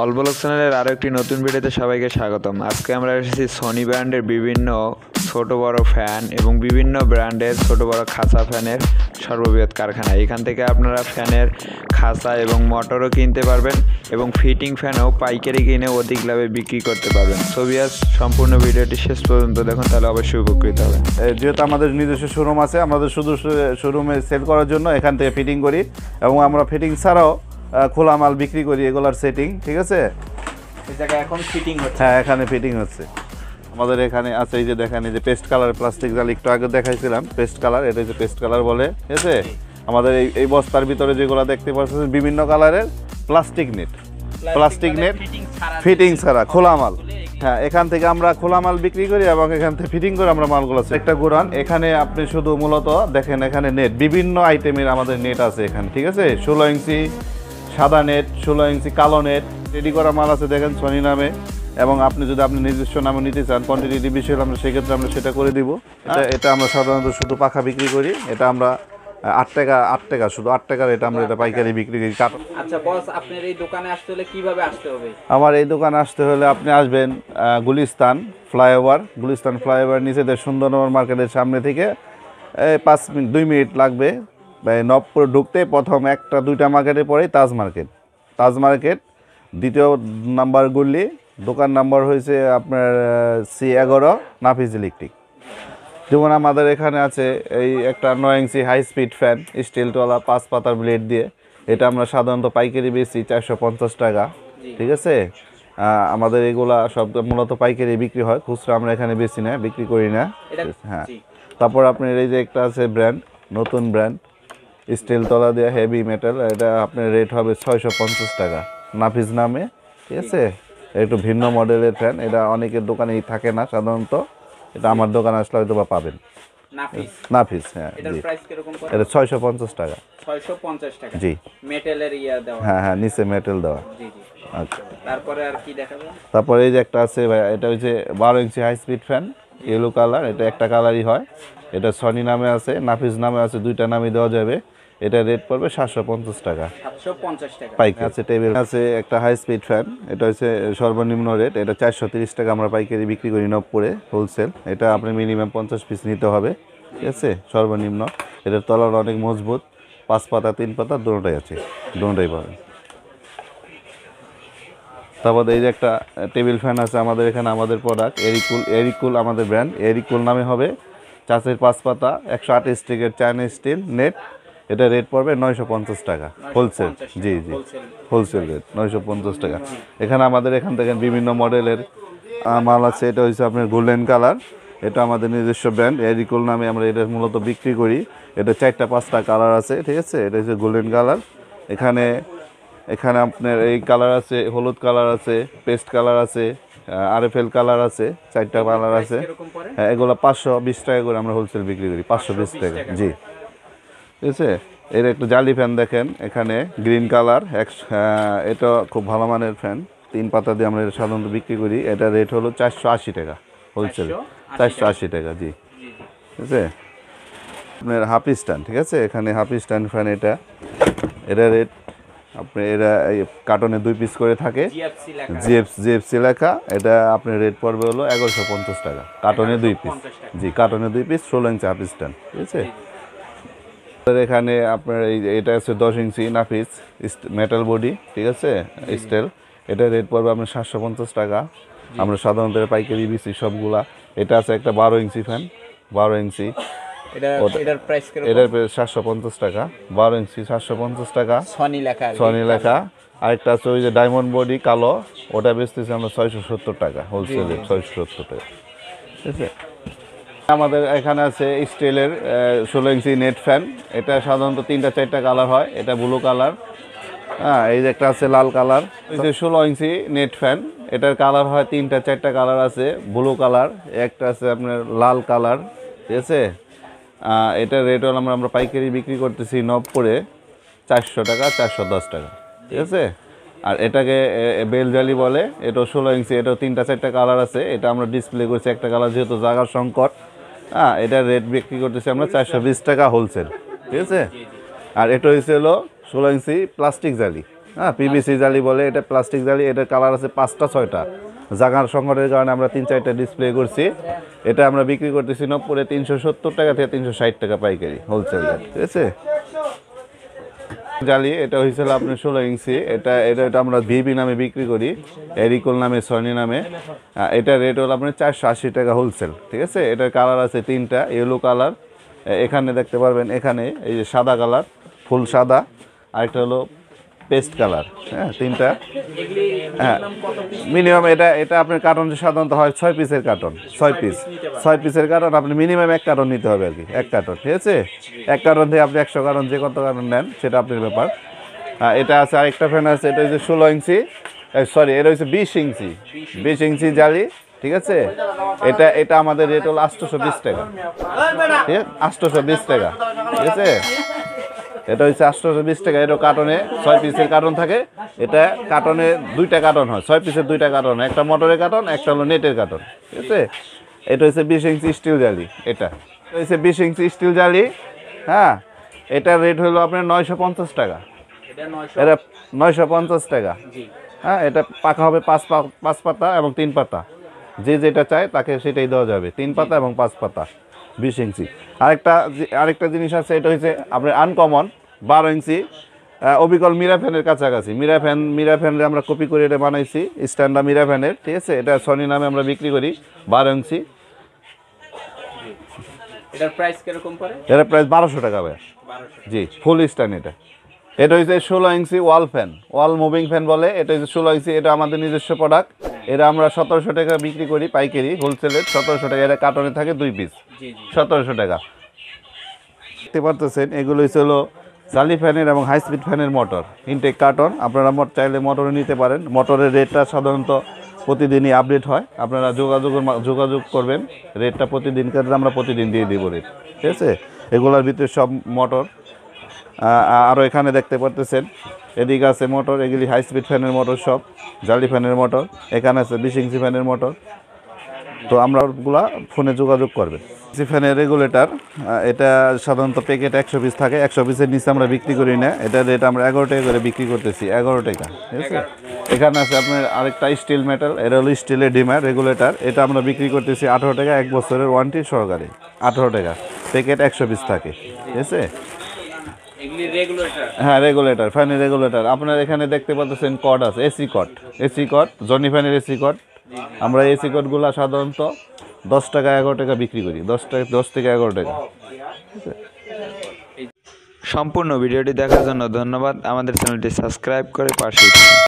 অলবলক চ্যানেলের আরও একটি নতুন ভিডিওতে সবাইকে স্বাগতম আজকে আমরা এসেছি সনি ব্র্যান্ডের বিভিন্ন ছোট বড় ফ্যান এবং বিভিন্ন ব্র্যান্ডের ছোট বড় খাঁচা ফ্যানের সর্ববৃহৎ কারখানা এখান থেকে আপনারা ফ্যানের খাঁচা এবং মোটরও কিনতে পারবেন এবং ফিটিং ফ্যানও পাইকারি কিনে অধিক লাভে বিক্রি করতে পারবেন সোভিয়াস সম্পূর্ণ ভিডিওটি শেষ পর্যন্ত দেখুন তাহলে অবশ্যই উপকৃত হবে যেহেতু আমাদের নিজস্ব শোরুম আছে আমাদের শুধু শোরুমে সেল করার জন্য এখান থেকে ফিটিং করি এবং আমরা ফিটিং ছাড়াও খোলা মাল বিক্রি করি এগুলার সেটিং ঠিক আছে এখন ফিটিং হচ্ছে হ্যাঁ এখানে ফিটিং হচ্ছে আমাদের এখানে আছে এই যে দেখেন এই যে পেস্ট কালার প্লাস্টিক জাল একটু আগে দেখাইছিলাম পেস্ট কালার এটা যে পেস্ট কালার বলে ঠিক আছে আমাদের এই এই বস্তার ভিতরে যেগুলো দেখতে পাচ্ছেন বিভিন্ন কালারের plastic net plastic net fitting ছাড়া খোলা মাল হ্যাঁ এখান থেকে আমরা খোলা মাল বিক্রি করি এবং এখান থেকে ফিটিং করে আমরা মালগুলো আছে একটা গোড়ান এখানে আপনি শুধু মূলত দেখেন এখানে নেট বিভিন্ন আইটেমের আমাদের নেট আছে এখানে ঠিক আছে ষোলো ইঞ্চি সাদা নেট ষোলো ইঞ্চি কালো নেট রেডি করা মাল আছে দেখেন সনি নামে এবং আপনি যদি আপনি নির্দিষ্ট নামে নিতে চান কোয়ান্টিটি বিষয়ে আমরা সেক্ষেত্রে আমরা সেটা করে দিব আচ্ছা। এটা আমরা সাধারণত শুধু পাখা বিক্রি করি এটা আমরা আট টাকা আট টাকা শুধু আট টাকার এটা আমরা এটা পাইকারি বিক্রি করি কাট আচ্ছা বস আপনার এই দোকানে আসতে হলে কীভাবে আসতে হবে আমার এই দোকানে আসতে হলে আপনি আসবেন গুলিস্তান ফ্লাইওভার গুলিস্তান ফ্লাইওভার নিচে সুন্দরনগর মার্কেটের সামনে থেকে পাঁচ মিনিট দুই মিনিট লাগবে মানে নবপুর ঢুকতে প্রথম একটা দুইটা মার্কেটে পরেই তাজ মার্কেট তাজ মার্কেট দ্বিতীয় নাম্বার গুলি দোকান নাম্বার হয়েছে আপনার সি এগারো নাফিস ইলেকট্রিক যেমন আমাদের এখানে আছে এই একটা নয় হাই স্পিড ফ্যান স্টিলতলা পাঁচ পাতার ব্লেড দিয়ে এটা আমরা সাধারণত পাইকারি বেশি চারশো পঞ্চাশ টাকা ঠিক আছে আমাদের এগুলা সব মূলত পাইকারি বিক্রি হয় খুচরা আমরা এখানে বেশি না বিক্রি করি না হ্যাঁ তারপর আপনার এই যে একটা আছে ব্র্যান্ড নতুন ব্র্যান্ড স্টিল তলা দেওয়া হেভি মেটাল এটা আপনার রেট হবে ছয়শো পঞ্চাশ টাকা নাফিজ নামে ঠিক আছে একটু ভিন্ন মডেলের ফ্যান এটা অনেকের দোকানেই থাকে না সাধারণত এটা আমার দোকানে আসলে হয়তো বা পাবেন নাফিস হ্যাঁ জি এটা ছয়শো পঞ্চাশ টাকা ছয়শো পঞ্চাশ টাকা জি মেটেলের ইয়া হ্যাঁ হ্যাঁ নিচে মেটেল দেওয়া আচ্ছা তারপরে আর কি দেখাবো তারপরে এই যে একটা আছে ভাই এটা হচ্ছে বারো inch high speed fan yellow colour এটা একটা কালারই হয় এটা সনি নামে আছে নাফিস নামে আছে দুইটা নামে দেওয়া যাবে এটা রেট পড়বে সাতশো পঞ্চাশ টাকা পাইকারি আছে টেবিল আছে একটা হাই স্পিড ফ্যান এটা হচ্ছে সর্বনিম্ন রেট এটা চারশো তিরিশ টাকা আমরা পাইকারি বিক্রি করি নবপুরে হোলসেল এটা আপনি মিনিমাম পঞ্চাশ পিস নিতে হবে ঠিক আছে সর্বনিম্ন এটার তলার অনেক মজবুত পাঁচ পাতা তিন পাতা দুটাই আছে দুটাই পাবেন তারপর এই যে একটা টেবিল ফ্যান আছে আমাদের এখানে আমাদের প্রোডাক্ট এরিকুল এরিকুল আমাদের ব্র্যান্ড এরিকুল নামে হবে চাষের পাঁচ পাতা একশো আট স্টিকের চায়না স্টিল নেট এটা রেট পড়বে নয়শো পঞ্চাশ টাকা হোলসেল জি জি হোলসেল রেট নয়শো পঞ্চাশ টাকা এখানে আমাদের এখান থেকে বিভিন্ন মডেলের মাল আছে এটা হচ্ছে আপনার গোল্ডেন কালার এটা আমাদের নিজস্ব ব্র্যান্ড এরিকুল নামে আমরা এটা মূলত বিক্রি করি এটা চারটা পাঁচটা কালার আছে ঠিক আছে এটা হচ্ছে গোল্ডেন কালার এখানে এখানে আপনার এই কালার আছে হলুদ কালার আছে পেস্ট কালার আছে আর এফ এল কালার আছে চারটা কালার আছে হ্যাঁ এগুলো পাঁচশো বিশ টাকা করে আমরা হোলসেল বিক্রি করি পাঁচশো বিশ টাকা জি ঠিক আছে এর একটা জালি ফ্যান দেখেন এখানে গ্রিন কালার এক এটা খুব ভালো মানের ফ্যান তিন পাতা দিয়ে আমরা এটা সাধারণত বিক্রি করি এটা রেট হলো চারশো আশি টাকা হোলসেল চারশো আশি টাকা জি ঠিক আছে আপনার হাফ স্ট্যান্ড ঠিক আছে এখানে হাফ স্ট্যান্ড ফ্যান এটা এটা রেট আপনি এরা কার্টনে দুই পিস করে থাকে জিএফসি লেখা এটা আপনার রেট পড়বে হলো এগারোশো পঞ্চাশ টাকা কার্টনে দুই পিস জি কার্টনে দুই পিস ষোলো ইঞ্চি হাফ স্ট্যান্ড ঠিক আছে এখানে আপনার এই এটা আছে দশ ইঞ্চি নাফিস মেটাল বডি ঠিক আছে স্টেল এটা রেট পড়বে আপনার সাতশো পঞ্চাশ টাকা আমরা সাধারণত পাইকারি বিসি সবগুলা এটা আছে একটা বারো ইঞ্চি ফ্যান বারো ইঞ্চি সাতশো পঞ্চাশ টাকা বারো ইঞ্চি সাতশো পঞ্চাশ টাকা সনি লেখা আর একটা আরেকটা আছে ওই যে ডায়মন্ড বডি কালো ওটা বেচতেছি আমরা ছয়শো সত্তর টাকা হোলসেল ছয়শো সত্তর টাকা ঠিক আছে আমাদের এখানে আছে স্টিলের ষোলো ইঞ্চি নেট ফ্যান এটা সাধারণত তিনটা চারটা কালার হয় এটা ব্লু কালার হ্যাঁ এই যে একটা আছে লাল কালার এই যে ষোলো ইঞ্চি নেট ফ্যান এটার কালার হয় তিনটা চারটা কালার আছে ব্লু কালার একটা আছে আপনার লাল কালার ঠিক আছে এটা রেট হল আমরা আমরা পাইকারি বিক্রি করতেছি নব করে চারশো টাকা চারশো দশ টাকা ঠিক আছে আর এটাকে বেলজালি বলে এটা ষোলো ইঞ্চি এটা তিনটা চারটা কালার আছে এটা আমরা ডিসপ্লে করছি একটা কালার যেহেতু জাগার সংকট হ্যাঁ এটার রেট বিক্রি করতেছি আমরা চারশো বিশ টাকা হোলসেল ঠিক আছে আর এটা হয়েছে হলো ষোলো ইঞ্চি প্লাস্টিক জালি হ্যাঁ পিভিসি জালি বলে এটা প্লাস্টিক জালি এটার কালার আছে পাঁচটা ছয়টা জাগার সংকটের কারণে আমরা তিন চারটা ডিসপ্লে করছি এটা আমরা বিক্রি করতেছি নব্বরে তিনশো সত্তর টাকা থেকে তিনশো ষাট টাকা পাইকারি হোলসেল ঠিক আছে জালি এটা হয়েছিল আপনার ষোলো ইঞ্চি এটা এটা এটা আমরা ভিবি নামে বিক্রি করি এরিকোল নামে সনি নামে এটা রেট হলো আপনার চারশো আশি টাকা হোলসেল ঠিক আছে এটার কালার আছে তিনটা ইয়েলো কালার এখানে দেখতে পারবেন এখানে এই যে সাদা কালার ফুল সাদা আরেকটা হলো পেস্ট কালার হ্যাঁ তিনটা হ্যাঁ মিনিমাম এটা এটা আপনার কার্টন সাধারণত হয় ছয় পিসের কার্টন ছয় পিস ছয় পিসের কার্টন আপনি মিনিমাম এক কার্টন নিতে হবে আর কি এক কার্টন ঠিক আছে এক কার্টন থেকে আপনি একশো কার্টন যে কত কার্টন নেন সেটা আপনার ব্যাপার হ্যাঁ, এটা আছে আরেকটা ফ্যান আছে এটা হচ্ছে ষোলো ইঞ্চি সরি এটা হচ্ছে বিশ ইঞ্চি বিশ ইঞ্চি জালি ঠিক আছে এটা এটা আমাদের রেট হলো আষ্টশো বিশ টাকা ঠিক আছে বিশ টাকা ঠিক আছে এটা হচ্ছে আটশোশো বিশ টাকা এটা কার্টনে ছয় পিসের কার্টন থাকে এটা কার্টনে দুইটা কার্টন হয় ছয় পিসের দুইটা কার্টন একটা মোটরের কার্টন একটা হলো নেটের কার্টন ঠিক আছে এটা হচ্ছে বিশ ইঞ্চি স্টিল জালি এটা এটা হচ্ছে বিশ ইঞ্চি স্টিল জালি হ্যাঁ এটার রেট হলো আপনার নয়শো পঞ্চাশ টাকা এটা নয়শো পঞ্চাশ টাকা হ্যাঁ এটা পাকা হবে পাঁচ পাঁচ পাতা এবং তিন পাতা যে যেটা চায় তাকে সেটাই দেওয়া যাবে তিন পাতা এবং পাঁচ পাতা বিশ ইঞ্চি আরেকটা আরেকটা জিনিস আছে এটা হচ্ছে আপনার আনকমন বারো ইঞ্চি অবিকল মিরা ফ্যানের কাছাকাছি মিরা ফ্যান মিরা ফ্যানের আমরা কপি করে এটা বানাইছি স্ট্যান্ডার মিরা ফ্যানের ঠিক আছে এটা সনি নামে আমরা বিক্রি করি বারো ইঞ্চি প্রাইস এটার প্রাইস বারোশো টাকা ভাই জি ফুল স্ট্যান্ড এটা এটা হচ্ছে ষোলো inch wall fan wall moving fan বলে এটা হচ্ছে ষোলো ইঞ্চি এটা আমাদের নিজস্ব প্রোডাক্ট এরা আমরা সতেরোশো টাকা বিক্রি করি পাইকারি হোলসেলে সতেরোশো টাকা এরা কার্টনে থাকে দুই পিস সতেরোশো টাকা দেখতে পারতেছেন এগুলো হলো জালি ফ্যানের এবং হাই স্পিড ফ্যানের মোটর ইনটেক কার্টন আপনারা চাইলে মোটরে নিতে পারেন মোটরের রেটটা সাধারণত প্রতিদিনই আপডেট হয় আপনারা যোগাযোগের যোগাযোগ করবেন রেটটা প্রতিদিনকার আমরা প্রতিদিন দিয়ে দিব রেট ঠিক আছে এগুলোর ভিতরে সব মোটর আরও এখানে দেখতে পারতেছেন এদিকে আছে মোটর এগুলি হাই স্পিড ফ্যানের মোটর সব জালি ফ্যানের মোটর এখানে আছে বিশ ইঞ্চি ফ্যানের মোটর তো আমরা ওগুলা ফোনে যোগাযোগ করবে সি ফ্যানের রেগুলেটার এটা সাধারণত প্যাকেট একশো পিস থাকে একশো পিসের নিচে আমরা বিক্রি করি না এটা রেট আমরা এগারো টাকা করে বিক্রি করতেছি এগারো টাকা ঠিক আছে এখানে আছে আপনার আরেকটা স্টিল মেটাল এটা হলো স্টিলের ডিমার রেগুলেটার এটা আমরা বিক্রি করতেছি আঠারো টাকা এক বছরের ওয়ান্টি সহকারে আঠারো টাকা প্যাকেট একশো পিস থাকে ঠিক আছে হ্যাঁ রেগুলেটর ফ্যানের রেগুলেটর আপনার এখানে দেখতে পাচ্ছেন কট আছে এসি কট এসি কট জনি ফ্যানের এসি কট আমরা এসি কটগুলো সাধারণত দশ টাকা এগারো টাকা বিক্রি করি দশ টাকা দশ থেকে এগারো টাকা সম্পূর্ণ ভিডিওটি দেখার জন্য ধন্যবাদ আমাদের চ্যানেলটি সাবস্ক্রাইব করে পাশে